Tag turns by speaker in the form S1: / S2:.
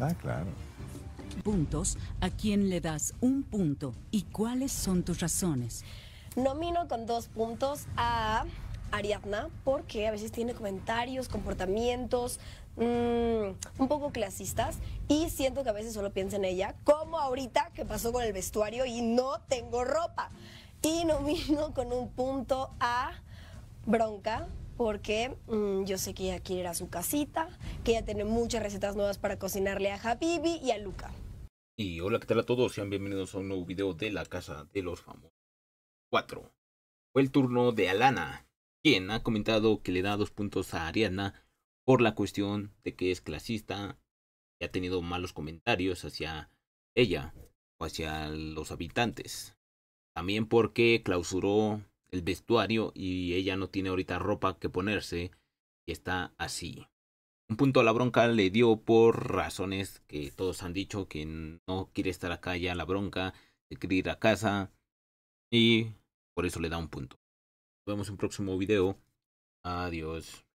S1: Ah, claro. Puntos, a quién le das un punto y cuáles son tus razones.
S2: Nomino con dos puntos a Ariadna porque a veces tiene comentarios, comportamientos mm, un poco clasistas y siento que a veces solo piensa en ella, como ahorita que pasó con el vestuario y no tengo ropa. Y nomino con un punto a Bronca porque mm, yo sé que ella quiere a su casita, que ya tiene muchas recetas nuevas para cocinarle a Habibi y a Luca.
S3: Y hola, ¿qué tal a todos? Sean bienvenidos a un nuevo video de la Casa de los Famosos 4. Fue el turno de Alana, quien ha comentado que le da dos puntos a Ariana por la cuestión de que es clasista y ha tenido malos comentarios hacia ella o hacia los habitantes. También porque clausuró el vestuario y ella no tiene ahorita ropa que ponerse y está así un punto a la bronca le dio por razones que todos han dicho que no quiere estar acá ya la bronca, quiere ir a casa y por eso le da un punto. Nos vemos en un próximo video. Adiós.